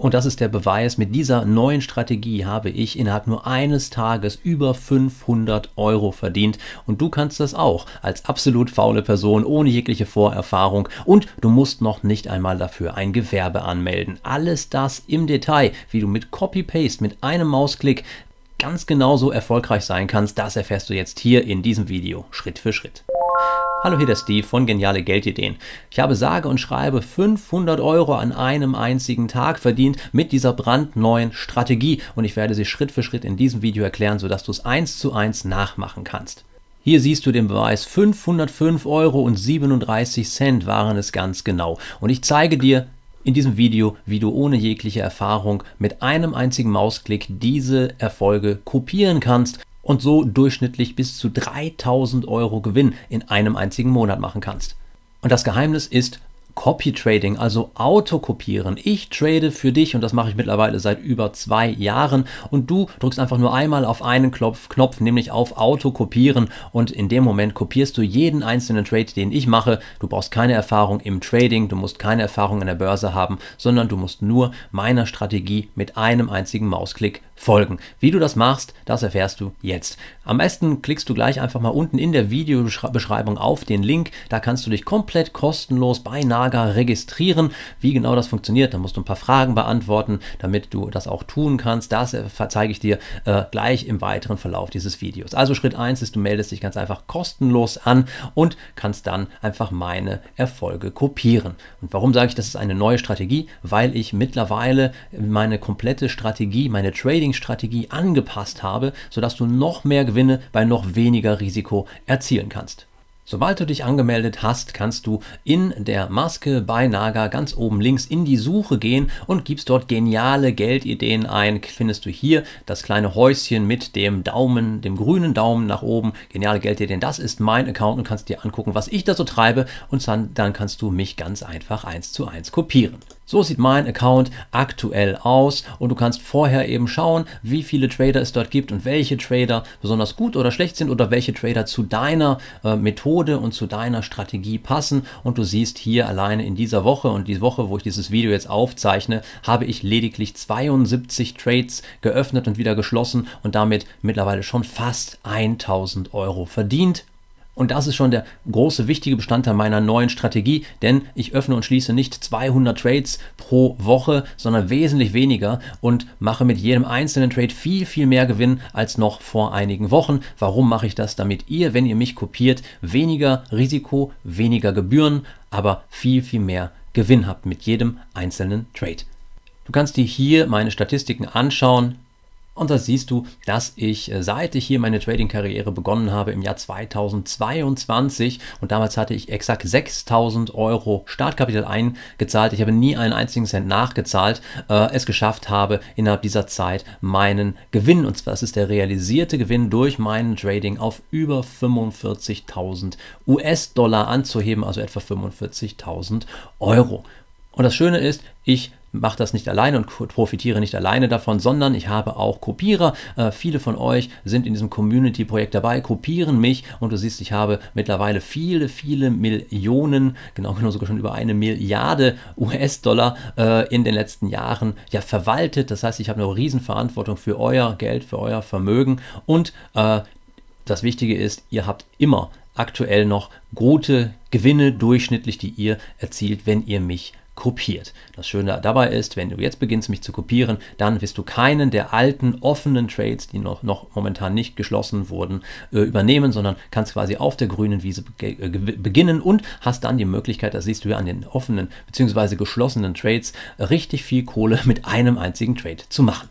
Und das ist der Beweis, mit dieser neuen Strategie habe ich innerhalb nur eines Tages über 500 Euro verdient. Und du kannst das auch als absolut faule Person ohne jegliche Vorerfahrung. Und du musst noch nicht einmal dafür ein Gewerbe anmelden. Alles das im Detail, wie du mit Copy-Paste, mit einem Mausklick ganz genauso erfolgreich sein kannst, das erfährst du jetzt hier in diesem Video Schritt für Schritt. Hallo, hier der Steve von Geniale Geldideen. Ich habe sage und schreibe 500 Euro an einem einzigen Tag verdient mit dieser brandneuen Strategie und ich werde sie Schritt für Schritt in diesem Video erklären, sodass du es eins zu eins nachmachen kannst. Hier siehst du den Beweis, 505 Euro und 37 Cent waren es ganz genau. Und ich zeige dir in diesem Video, wie du ohne jegliche Erfahrung mit einem einzigen Mausklick diese Erfolge kopieren kannst und so durchschnittlich bis zu 3000 Euro Gewinn in einem einzigen Monat machen kannst. Und das Geheimnis ist Copy Trading, also Autokopieren. Ich trade für dich und das mache ich mittlerweile seit über zwei Jahren und du drückst einfach nur einmal auf einen Knopf, Knopf nämlich auf Autokopieren und in dem Moment kopierst du jeden einzelnen Trade, den ich mache. Du brauchst keine Erfahrung im Trading, du musst keine Erfahrung in der Börse haben, sondern du musst nur meiner Strategie mit einem einzigen Mausklick folgen. Wie du das machst, das erfährst du jetzt. Am besten klickst du gleich einfach mal unten in der Videobeschreibung auf den Link, da kannst du dich komplett kostenlos beinahe Lager registrieren. Wie genau das funktioniert, da musst du ein paar Fragen beantworten, damit du das auch tun kannst. Das äh, zeige ich dir äh, gleich im weiteren Verlauf dieses Videos. Also Schritt 1 ist, du meldest dich ganz einfach kostenlos an und kannst dann einfach meine Erfolge kopieren. Und warum sage ich, das ist eine neue Strategie? Weil ich mittlerweile meine komplette Strategie, meine Trading-Strategie angepasst habe, sodass du noch mehr Gewinne bei noch weniger Risiko erzielen kannst. Sobald du dich angemeldet hast, kannst du in der Maske bei Naga ganz oben links in die Suche gehen und gibst dort geniale Geldideen ein. Findest du hier das kleine Häuschen mit dem Daumen, dem grünen Daumen nach oben. Geniale Geldideen, das ist mein Account und kannst dir angucken, was ich da so treibe und dann, dann kannst du mich ganz einfach eins zu eins kopieren. So sieht mein Account aktuell aus und du kannst vorher eben schauen, wie viele Trader es dort gibt und welche Trader besonders gut oder schlecht sind oder welche Trader zu deiner äh, Methode und zu deiner Strategie passen. Und du siehst hier alleine in dieser Woche und die Woche, wo ich dieses Video jetzt aufzeichne, habe ich lediglich 72 Trades geöffnet und wieder geschlossen und damit mittlerweile schon fast 1000 Euro verdient. Und das ist schon der große, wichtige Bestandteil meiner neuen Strategie, denn ich öffne und schließe nicht 200 Trades pro Woche, sondern wesentlich weniger und mache mit jedem einzelnen Trade viel, viel mehr Gewinn als noch vor einigen Wochen. Warum mache ich das? Damit ihr, wenn ihr mich kopiert, weniger Risiko, weniger Gebühren, aber viel, viel mehr Gewinn habt mit jedem einzelnen Trade. Du kannst dir hier meine Statistiken anschauen. Und da siehst du, dass ich, äh, seit ich hier meine Trading-Karriere begonnen habe im Jahr 2022 und damals hatte ich exakt 6000 Euro Startkapital eingezahlt, ich habe nie einen einzigen Cent nachgezahlt, äh, es geschafft habe, innerhalb dieser Zeit meinen Gewinn, und zwar ist der realisierte Gewinn durch meinen Trading auf über 45.000 US-Dollar anzuheben, also etwa 45.000 Euro. Und das Schöne ist, ich mache das nicht alleine und profitiere nicht alleine davon, sondern ich habe auch Kopierer. Äh, viele von euch sind in diesem Community-Projekt dabei, kopieren mich und du siehst, ich habe mittlerweile viele, viele Millionen, genau genommen sogar schon über eine Milliarde US-Dollar äh, in den letzten Jahren ja verwaltet. Das heißt, ich habe eine Riesenverantwortung für euer Geld, für euer Vermögen und äh, das Wichtige ist, ihr habt immer aktuell noch gute Gewinne durchschnittlich, die ihr erzielt, wenn ihr mich kopiert. Das Schöne dabei ist, wenn du jetzt beginnst, mich zu kopieren, dann wirst du keinen der alten offenen Trades, die noch, noch momentan nicht geschlossen wurden, äh, übernehmen, sondern kannst quasi auf der grünen Wiese äh, beginnen und hast dann die Möglichkeit, das siehst du ja an den offenen bzw. geschlossenen Trades, richtig viel Kohle mit einem einzigen Trade zu machen.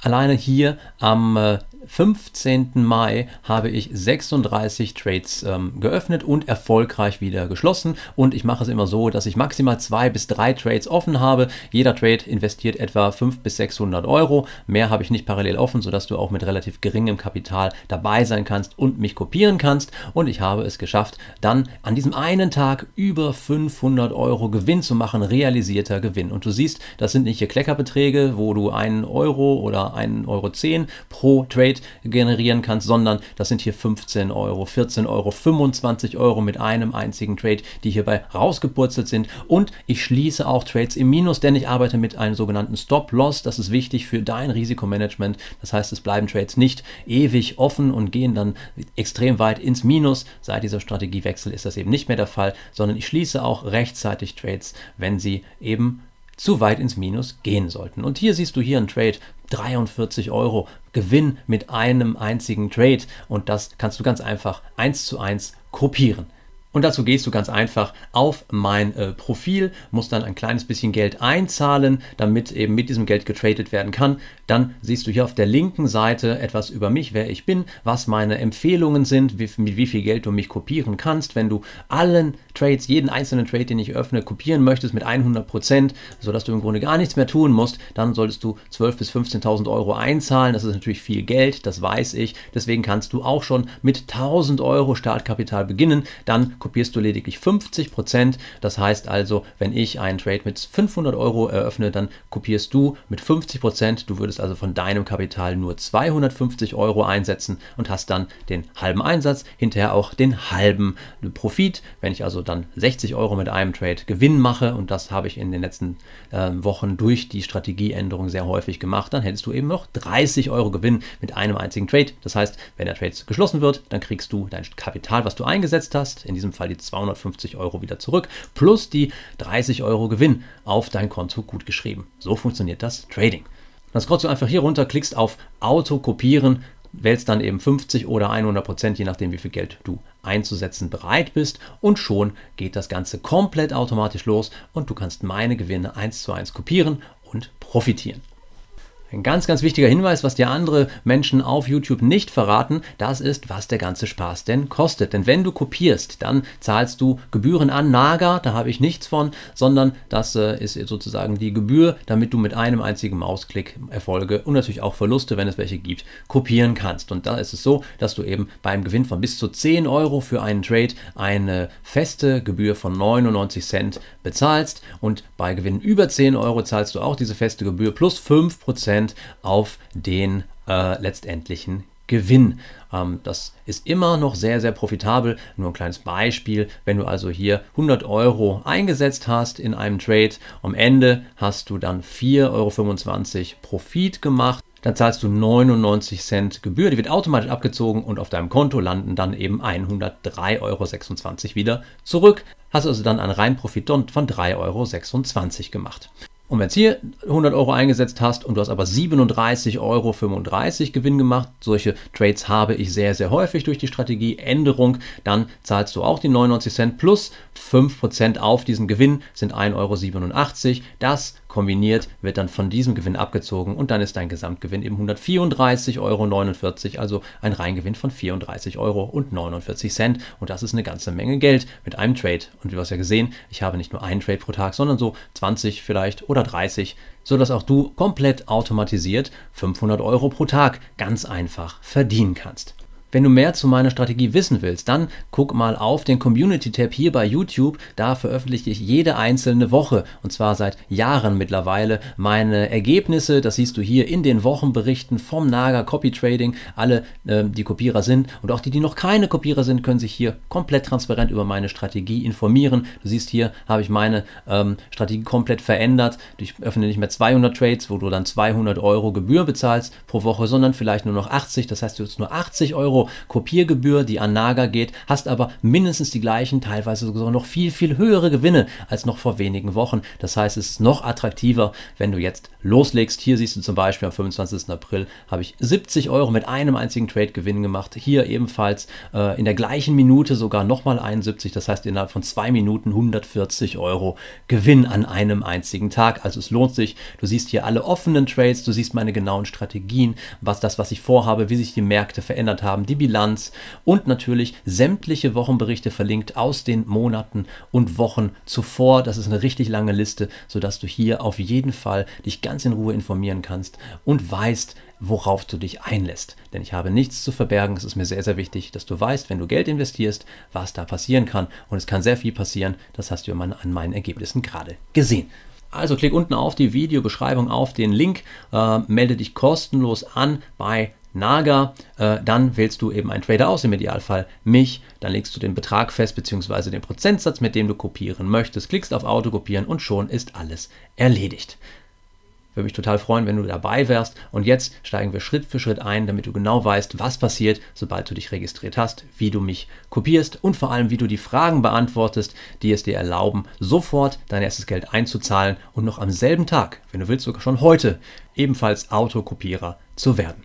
Alleine hier am äh, 15. Mai habe ich 36 Trades ähm, geöffnet und erfolgreich wieder geschlossen. Und ich mache es immer so, dass ich maximal zwei bis drei Trades offen habe. Jeder Trade investiert etwa 500 bis 600 Euro. Mehr habe ich nicht parallel offen, sodass du auch mit relativ geringem Kapital dabei sein kannst und mich kopieren kannst. Und ich habe es geschafft, dann an diesem einen Tag über 500 Euro Gewinn zu machen, realisierter Gewinn. Und du siehst, das sind nicht hier Kleckerbeträge, wo du 1 Euro oder 1,10 Euro zehn pro Trade generieren kannst, sondern das sind hier 15 Euro, 14 Euro, 25 Euro mit einem einzigen Trade, die hierbei rausgepurzelt sind. Und ich schließe auch Trades im Minus, denn ich arbeite mit einem sogenannten Stop-Loss. Das ist wichtig für dein Risikomanagement. Das heißt, es bleiben Trades nicht ewig offen und gehen dann extrem weit ins Minus. Seit dieser Strategiewechsel ist das eben nicht mehr der Fall, sondern ich schließe auch rechtzeitig Trades, wenn sie eben zu weit ins Minus gehen sollten. Und hier siehst du hier einen Trade 43 Euro Gewinn mit einem einzigen Trade und das kannst du ganz einfach eins zu eins kopieren. Und dazu gehst du ganz einfach auf mein äh, Profil, musst dann ein kleines bisschen Geld einzahlen, damit eben mit diesem Geld getradet werden kann. Dann siehst du hier auf der linken Seite etwas über mich, wer ich bin, was meine Empfehlungen sind, wie, mit wie viel Geld du mich kopieren kannst. Wenn du allen Trades, jeden einzelnen Trade, den ich öffne, kopieren möchtest mit 100 Prozent, sodass du im Grunde gar nichts mehr tun musst, dann solltest du 12.000 bis 15.000 Euro einzahlen. Das ist natürlich viel Geld, das weiß ich. Deswegen kannst du auch schon mit 1.000 Euro Startkapital beginnen. Dann kopierst du lediglich 50 Prozent. Das heißt also, wenn ich einen Trade mit 500 Euro eröffne, dann kopierst du mit 50 Prozent. Du würdest also von deinem Kapital nur 250 Euro einsetzen und hast dann den halben Einsatz, hinterher auch den halben Profit. Wenn ich also dann 60 Euro mit einem Trade Gewinn mache und das habe ich in den letzten äh, Wochen durch die Strategieänderung sehr häufig gemacht, dann hättest du eben noch 30 Euro Gewinn mit einem einzigen Trade. Das heißt, wenn der Trade geschlossen wird, dann kriegst du dein Kapital, was du eingesetzt hast, in diesem diesem Fall die 250 Euro wieder zurück, plus die 30 Euro Gewinn auf dein Konto gut geschrieben. So funktioniert das Trading. Dann scrollst du einfach hier runter, klickst auf Auto kopieren, wählst dann eben 50 oder 100 Prozent, je nachdem, wie viel Geld du einzusetzen bereit bist. Und schon geht das Ganze komplett automatisch los und du kannst meine Gewinne eins zu eins kopieren und profitieren. Ein ganz, ganz wichtiger Hinweis, was dir andere Menschen auf YouTube nicht verraten, das ist, was der ganze Spaß denn kostet. Denn wenn du kopierst, dann zahlst du Gebühren an Naga, da habe ich nichts von, sondern das äh, ist sozusagen die Gebühr, damit du mit einem einzigen Mausklick Erfolge und natürlich auch Verluste, wenn es welche gibt, kopieren kannst. Und da ist es so, dass du eben beim Gewinn von bis zu 10 Euro für einen Trade eine feste Gebühr von 99 Cent bezahlst und bei Gewinnen über 10 Euro zahlst du auch diese feste Gebühr plus 5 Prozent Prozent auf den äh, letztendlichen Gewinn. Ähm, das ist immer noch sehr, sehr profitabel. Nur ein kleines Beispiel, wenn du also hier 100 Euro eingesetzt hast in einem Trade, am Ende hast du dann 4,25 Euro Profit gemacht dann zahlst du 99 Cent Gebühr, die wird automatisch abgezogen und auf deinem Konto landen dann eben 103,26 Euro wieder zurück. Hast also dann einen Reinprofit von 3,26 Euro gemacht. Und wenn hier 100 Euro eingesetzt hast und du hast aber 37,35 Euro Gewinn gemacht, solche Trades habe ich sehr, sehr häufig durch die Strategieänderung, dann zahlst du auch die 99 Cent plus 5% auf diesen Gewinn sind 1,87 Euro. Das kombiniert, wird dann von diesem Gewinn abgezogen und dann ist dein Gesamtgewinn eben 134,49 Euro, also ein Reingewinn von 34,49 Euro. Und das ist eine ganze Menge Geld mit einem Trade. Und wie wir es ja gesehen, ich habe nicht nur einen Trade pro Tag, sondern so 20 vielleicht oder 30 sodass auch du komplett automatisiert 500 Euro pro Tag ganz einfach verdienen kannst. Wenn du mehr zu meiner Strategie wissen willst, dann guck mal auf den Community-Tab hier bei YouTube. Da veröffentliche ich jede einzelne Woche und zwar seit Jahren mittlerweile meine Ergebnisse. Das siehst du hier in den Wochenberichten vom Naga Copy Trading. Alle, äh, die Kopierer sind und auch die, die noch keine Kopierer sind, können sich hier komplett transparent über meine Strategie informieren. Du siehst hier, habe ich meine ähm, Strategie komplett verändert. Ich öffne nicht mehr 200 Trades, wo du dann 200 Euro Gebühr bezahlst pro Woche, sondern vielleicht nur noch 80. Das heißt, du hast nur 80 Euro Euro Kopiergebühr, die an Naga geht, hast aber mindestens die gleichen, teilweise sogar noch viel, viel höhere Gewinne als noch vor wenigen Wochen. Das heißt, es ist noch attraktiver, wenn du jetzt loslegst. Hier siehst du zum Beispiel am 25. April habe ich 70 Euro mit einem einzigen Trade Gewinn gemacht. Hier ebenfalls äh, in der gleichen Minute sogar nochmal 71. Das heißt, innerhalb von zwei Minuten 140 Euro Gewinn an einem einzigen Tag. Also es lohnt sich. Du siehst hier alle offenen Trades, du siehst meine genauen Strategien, was das, was ich vorhabe, wie sich die Märkte verändert haben, die Bilanz und natürlich sämtliche Wochenberichte verlinkt aus den Monaten und Wochen zuvor. Das ist eine richtig lange Liste, sodass du hier auf jeden Fall dich ganz in Ruhe informieren kannst und weißt, worauf du dich einlässt. Denn ich habe nichts zu verbergen. Es ist mir sehr, sehr wichtig, dass du weißt, wenn du Geld investierst, was da passieren kann. Und es kann sehr viel passieren. Das hast du immer an meinen Ergebnissen gerade gesehen. Also klick unten auf die Videobeschreibung auf den Link, äh, melde dich kostenlos an bei Naga, äh, dann wählst du eben einen Trader aus, im Idealfall mich, dann legst du den Betrag fest bzw. den Prozentsatz, mit dem du kopieren möchtest, klickst auf Auto kopieren und schon ist alles erledigt. Würde mich total freuen, wenn du dabei wärst und jetzt steigen wir Schritt für Schritt ein, damit du genau weißt, was passiert, sobald du dich registriert hast, wie du mich kopierst und vor allem, wie du die Fragen beantwortest, die es dir erlauben, sofort dein erstes Geld einzuzahlen und noch am selben Tag, wenn du willst, sogar schon heute, ebenfalls Autokopierer zu werden.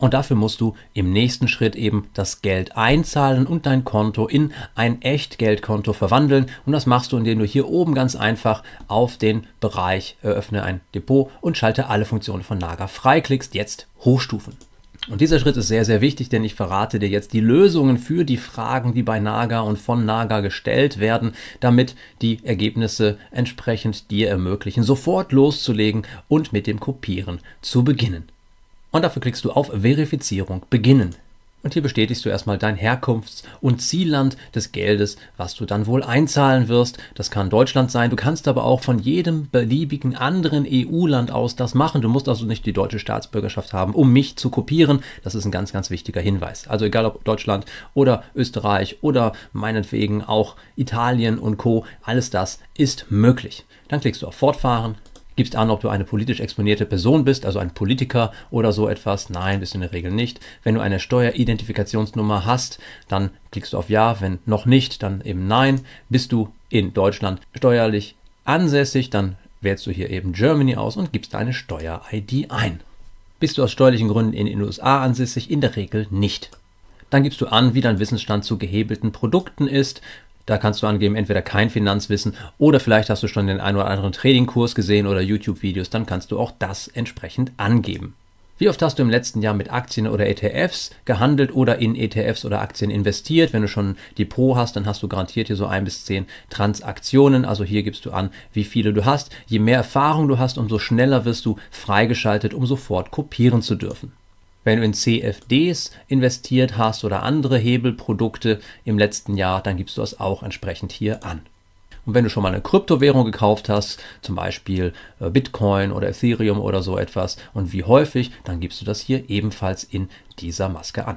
Und dafür musst du im nächsten Schritt eben das Geld einzahlen und dein Konto in ein Echtgeldkonto verwandeln. Und das machst du, indem du hier oben ganz einfach auf den Bereich eröffne ein Depot und schalte alle Funktionen von Naga frei klickst. Jetzt hochstufen. Und dieser Schritt ist sehr, sehr wichtig, denn ich verrate dir jetzt die Lösungen für die Fragen, die bei Naga und von Naga gestellt werden, damit die Ergebnisse entsprechend dir ermöglichen, sofort loszulegen und mit dem Kopieren zu beginnen. Und dafür klickst du auf Verifizierung beginnen. Und hier bestätigst du erstmal dein Herkunfts- und Zielland des Geldes, was du dann wohl einzahlen wirst. Das kann Deutschland sein, du kannst aber auch von jedem beliebigen anderen EU-Land aus das machen. Du musst also nicht die deutsche Staatsbürgerschaft haben, um mich zu kopieren. Das ist ein ganz, ganz wichtiger Hinweis. Also egal ob Deutschland oder Österreich oder meinetwegen auch Italien und Co, alles das ist möglich. Dann klickst du auf Fortfahren, gibst an, ob du eine politisch exponierte Person bist, also ein Politiker oder so etwas. Nein, bist du in der Regel nicht. Wenn du eine Steueridentifikationsnummer hast, dann klickst du auf Ja. Wenn noch nicht, dann eben Nein. Bist du in Deutschland steuerlich ansässig, dann wählst du hier eben Germany aus und gibst deine Steuer-ID ein. Bist du aus steuerlichen Gründen in den USA ansässig? In der Regel nicht. Dann gibst du an, wie dein Wissensstand zu gehebelten Produkten ist, da kannst du angeben, entweder kein Finanzwissen oder vielleicht hast du schon den einen oder anderen Trading-Kurs gesehen oder YouTube-Videos, dann kannst du auch das entsprechend angeben. Wie oft hast du im letzten Jahr mit Aktien oder ETFs gehandelt oder in ETFs oder Aktien investiert? Wenn du schon Depot hast, dann hast du garantiert hier so ein bis zehn Transaktionen. Also hier gibst du an, wie viele du hast. Je mehr Erfahrung du hast, umso schneller wirst du freigeschaltet, um sofort kopieren zu dürfen. Wenn du in CFDs investiert hast oder andere Hebelprodukte im letzten Jahr, dann gibst du das auch entsprechend hier an. Und wenn du schon mal eine Kryptowährung gekauft hast, zum Beispiel äh, Bitcoin oder Ethereum oder so etwas, und wie häufig, dann gibst du das hier ebenfalls in dieser Maske an.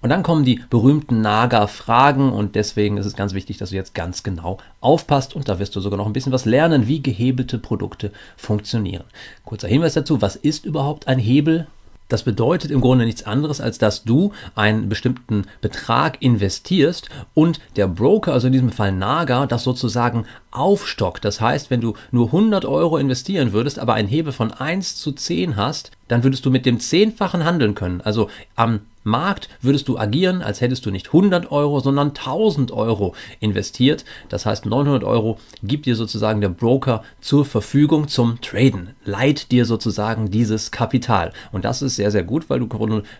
Und dann kommen die berühmten Naga-Fragen und deswegen ist es ganz wichtig, dass du jetzt ganz genau aufpasst und da wirst du sogar noch ein bisschen was lernen, wie gehebelte Produkte funktionieren. Kurzer Hinweis dazu, was ist überhaupt ein Hebel? Das bedeutet im Grunde nichts anderes, als dass du einen bestimmten Betrag investierst und der Broker, also in diesem Fall Naga, das sozusagen aufstockt. Das heißt, wenn du nur 100 Euro investieren würdest, aber einen Hebel von 1 zu 10 hast, dann würdest du mit dem Zehnfachen handeln können. Also am Markt würdest du agieren, als hättest du nicht 100 Euro, sondern 1000 Euro investiert. Das heißt, 900 Euro gibt dir sozusagen der Broker zur Verfügung zum Traden, leiht dir sozusagen dieses Kapital. Und das ist sehr, sehr gut, weil du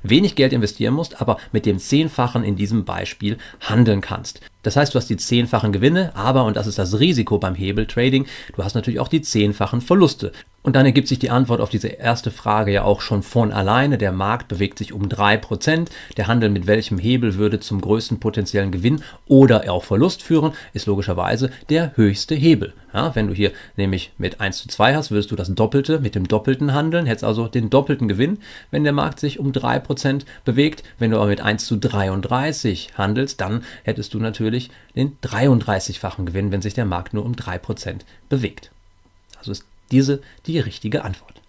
wenig Geld investieren musst, aber mit dem Zehnfachen in diesem Beispiel handeln kannst. Das heißt, du hast die zehnfachen Gewinne, aber, und das ist das Risiko beim Hebeltrading, du hast natürlich auch die zehnfachen Verluste. Und dann ergibt sich die Antwort auf diese erste Frage ja auch schon von alleine. Der Markt bewegt sich um 3%. Der Handel mit welchem Hebel würde zum größten potenziellen Gewinn oder auch Verlust führen, ist logischerweise der höchste Hebel. Ja, wenn du hier nämlich mit 1 zu 2 hast, würdest du das Doppelte mit dem Doppelten handeln, hättest also den doppelten Gewinn, wenn der Markt sich um 3% bewegt. Wenn du aber mit 1 zu 33 handelst, dann hättest du natürlich den 33-fachen Gewinn, wenn sich der Markt nur um 3% bewegt. Also ist diese die richtige Antwort.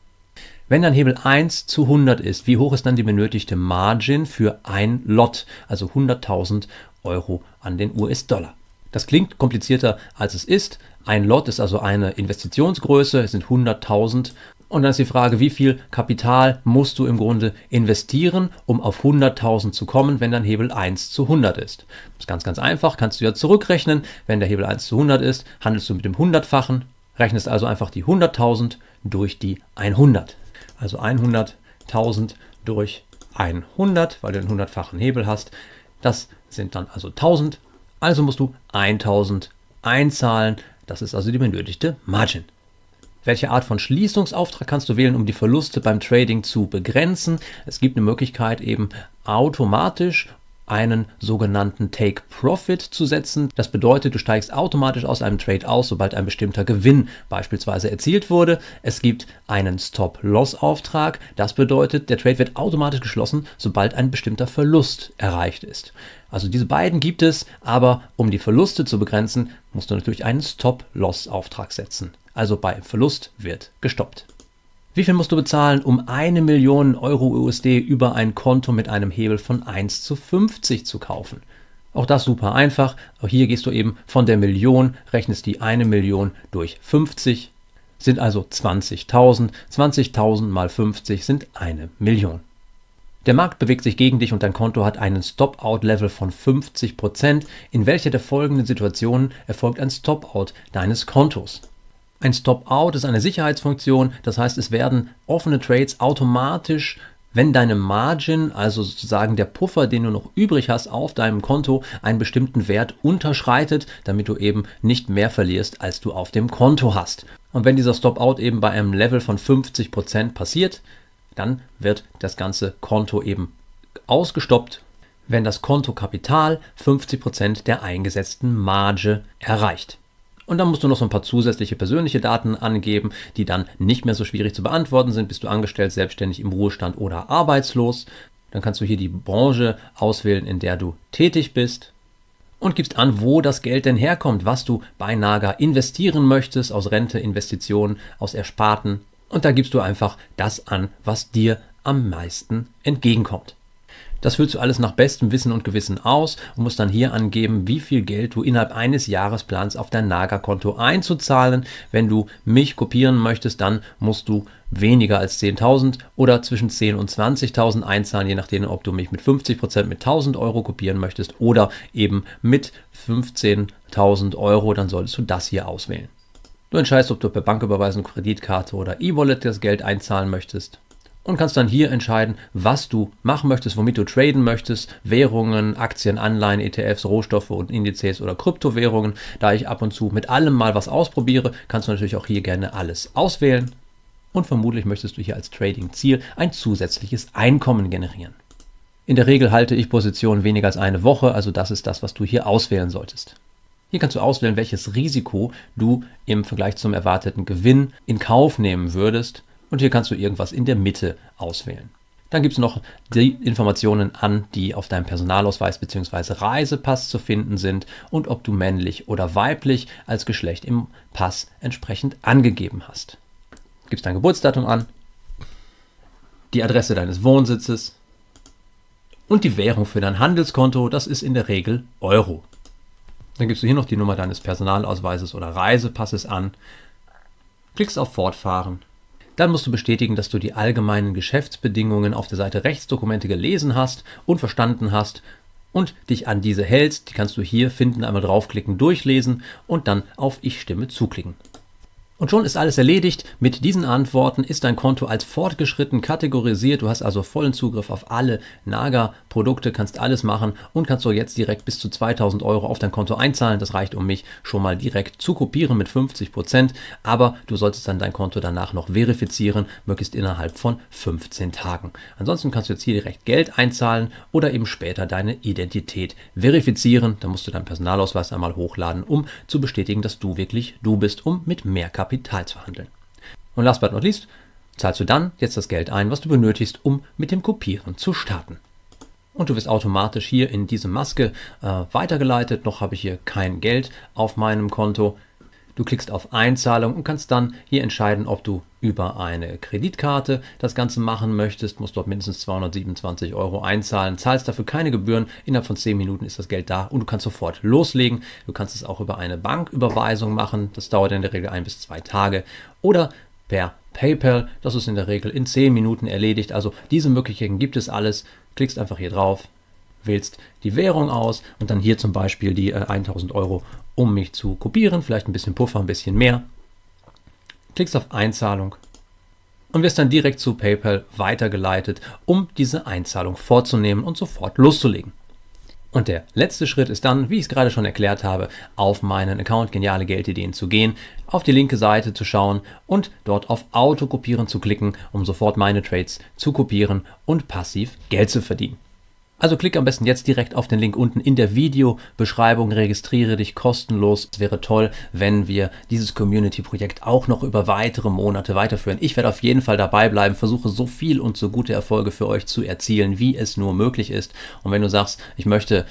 Wenn dann Hebel 1 zu 100 ist, wie hoch ist dann die benötigte Margin für ein Lot, also 100.000 Euro an den US-Dollar? Das klingt komplizierter, als es ist. Ein Lot ist also eine Investitionsgröße, es sind 100.000. Und dann ist die Frage, wie viel Kapital musst du im Grunde investieren, um auf 100.000 zu kommen, wenn dein Hebel 1 zu 100 ist. Das ist ganz, ganz einfach, kannst du ja zurückrechnen. Wenn der Hebel 1 zu 100 ist, handelst du mit dem 100-fachen, rechnest also einfach die 100.000 durch die 100. Also 100.000 durch 100, weil du den 100-fachen Hebel hast. Das sind dann also 1000 also musst du 1000 einzahlen. Das ist also die benötigte Margin. Welche Art von Schließungsauftrag kannst du wählen, um die Verluste beim Trading zu begrenzen? Es gibt eine Möglichkeit, eben automatisch einen sogenannten Take Profit zu setzen. Das bedeutet, du steigst automatisch aus einem Trade aus, sobald ein bestimmter Gewinn beispielsweise erzielt wurde. Es gibt einen Stop-Loss-Auftrag. Das bedeutet, der Trade wird automatisch geschlossen, sobald ein bestimmter Verlust erreicht ist. Also diese beiden gibt es, aber um die Verluste zu begrenzen, musst du natürlich einen Stop-Loss-Auftrag setzen. Also bei Verlust wird gestoppt. Wie viel musst du bezahlen, um eine Million Euro USD über ein Konto mit einem Hebel von 1 zu 50 zu kaufen? Auch das super einfach. Auch hier gehst du eben von der Million, rechnest die eine Million durch 50, sind also 20.000. 20.000 mal 50 sind eine Million. Der Markt bewegt sich gegen dich und dein Konto hat einen Stop-out-Level von 50%. In welcher der folgenden Situationen erfolgt ein Stop-out deines Kontos? Ein Stop-out ist eine Sicherheitsfunktion, das heißt es werden offene Trades automatisch wenn deine Margin, also sozusagen der Puffer, den du noch übrig hast auf deinem Konto, einen bestimmten Wert unterschreitet, damit du eben nicht mehr verlierst, als du auf dem Konto hast. Und wenn dieser Stop-out eben bei einem Level von 50% passiert, dann wird das ganze Konto eben ausgestoppt, wenn das Kontokapital 50% der eingesetzten Marge erreicht. Und dann musst du noch so ein paar zusätzliche persönliche Daten angeben, die dann nicht mehr so schwierig zu beantworten sind. Bist du angestellt, selbstständig, im Ruhestand oder arbeitslos? Dann kannst du hier die Branche auswählen, in der du tätig bist und gibst an, wo das Geld denn herkommt, was du bei Naga investieren möchtest, aus Rente, Investitionen, aus Ersparten. Und da gibst du einfach das an, was dir am meisten entgegenkommt. Das füllst du alles nach bestem Wissen und Gewissen aus und musst dann hier angeben, wie viel Geld du innerhalb eines Jahres planst, auf dein Naga-Konto einzuzahlen. Wenn du mich kopieren möchtest, dann musst du weniger als 10.000 oder zwischen 10.000 und 20.000 einzahlen, je nachdem, ob du mich mit 50% mit 1.000 Euro kopieren möchtest oder eben mit 15.000 Euro, dann solltest du das hier auswählen. Du entscheidest, ob du per Banküberweisung, Kreditkarte oder E-Wallet das Geld einzahlen möchtest und kannst dann hier entscheiden, was du machen möchtest, womit du traden möchtest. Währungen, Aktien, Anleihen, ETFs, Rohstoffe und Indizes oder Kryptowährungen. Da ich ab und zu mit allem mal was ausprobiere, kannst du natürlich auch hier gerne alles auswählen. Und vermutlich möchtest du hier als Trading-Ziel ein zusätzliches Einkommen generieren. In der Regel halte ich Positionen weniger als eine Woche, also das ist das, was du hier auswählen solltest. Hier kannst du auswählen, welches Risiko du im Vergleich zum erwarteten Gewinn in Kauf nehmen würdest und hier kannst du irgendwas in der Mitte auswählen. Dann gibt es noch die Informationen an, die auf deinem Personalausweis bzw. Reisepass zu finden sind und ob du männlich oder weiblich als Geschlecht im Pass entsprechend angegeben hast. Gibst dein Geburtsdatum an, die Adresse deines Wohnsitzes und die Währung für dein Handelskonto, das ist in der Regel Euro. Dann gibst du hier noch die Nummer deines Personalausweises oder Reisepasses an, klickst auf Fortfahren dann musst du bestätigen, dass du die allgemeinen Geschäftsbedingungen auf der Seite Rechtsdokumente gelesen hast und verstanden hast und dich an diese hältst. Die kannst du hier finden, einmal draufklicken, durchlesen und dann auf Ich stimme zuklicken. Und schon ist alles erledigt. Mit diesen Antworten ist dein Konto als fortgeschritten kategorisiert. Du hast also vollen Zugriff auf alle Naga-Produkte, kannst alles machen und kannst so jetzt direkt bis zu 2000 Euro auf dein Konto einzahlen. Das reicht, um mich schon mal direkt zu kopieren mit 50 Prozent. Aber du solltest dann dein Konto danach noch verifizieren, möglichst innerhalb von 15 Tagen. Ansonsten kannst du jetzt hier direkt Geld einzahlen oder eben später deine Identität verifizieren. Da musst du deinen Personalausweis einmal hochladen, um zu bestätigen, dass du wirklich du bist, um mit mehr Kapital Kapital zu handeln. Und last but not least, zahlst du dann jetzt das Geld ein, was du benötigst, um mit dem Kopieren zu starten. Und du wirst automatisch hier in diese Maske äh, weitergeleitet. Noch habe ich hier kein Geld auf meinem Konto. Du klickst auf Einzahlung und kannst dann hier entscheiden, ob du über eine Kreditkarte das Ganze machen möchtest, musst dort mindestens 227 Euro einzahlen, zahlst dafür keine Gebühren, innerhalb von 10 Minuten ist das Geld da und du kannst sofort loslegen. Du kannst es auch über eine Banküberweisung machen, das dauert in der Regel ein bis zwei Tage oder per PayPal, das ist in der Regel in 10 Minuten erledigt. Also diese Möglichkeiten gibt es alles. Klickst einfach hier drauf, wählst die Währung aus und dann hier zum Beispiel die äh, 1000 Euro, um mich zu kopieren, vielleicht ein bisschen Puffer, ein bisschen mehr. Klickst auf Einzahlung und wirst dann direkt zu PayPal weitergeleitet, um diese Einzahlung vorzunehmen und sofort loszulegen. Und der letzte Schritt ist dann, wie ich es gerade schon erklärt habe, auf meinen Account Geniale Geldideen zu gehen, auf die linke Seite zu schauen und dort auf Auto kopieren zu klicken, um sofort meine Trades zu kopieren und passiv Geld zu verdienen. Also klick am besten jetzt direkt auf den Link unten in der Videobeschreibung, registriere dich kostenlos. Es wäre toll, wenn wir dieses Community-Projekt auch noch über weitere Monate weiterführen. Ich werde auf jeden Fall dabei bleiben, versuche so viel und so gute Erfolge für euch zu erzielen, wie es nur möglich ist. Und wenn du sagst, ich möchte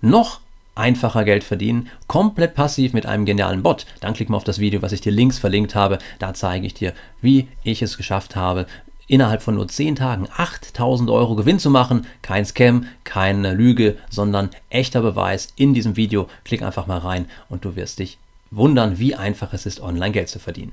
noch einfacher Geld verdienen, komplett passiv mit einem genialen Bot, dann klick mal auf das Video, was ich dir links verlinkt habe. Da zeige ich dir, wie ich es geschafft habe, innerhalb von nur 10 Tagen 8000 Euro Gewinn zu machen. Kein Scam, keine Lüge, sondern echter Beweis in diesem Video. Klick einfach mal rein und du wirst dich wundern, wie einfach es ist, online Geld zu verdienen.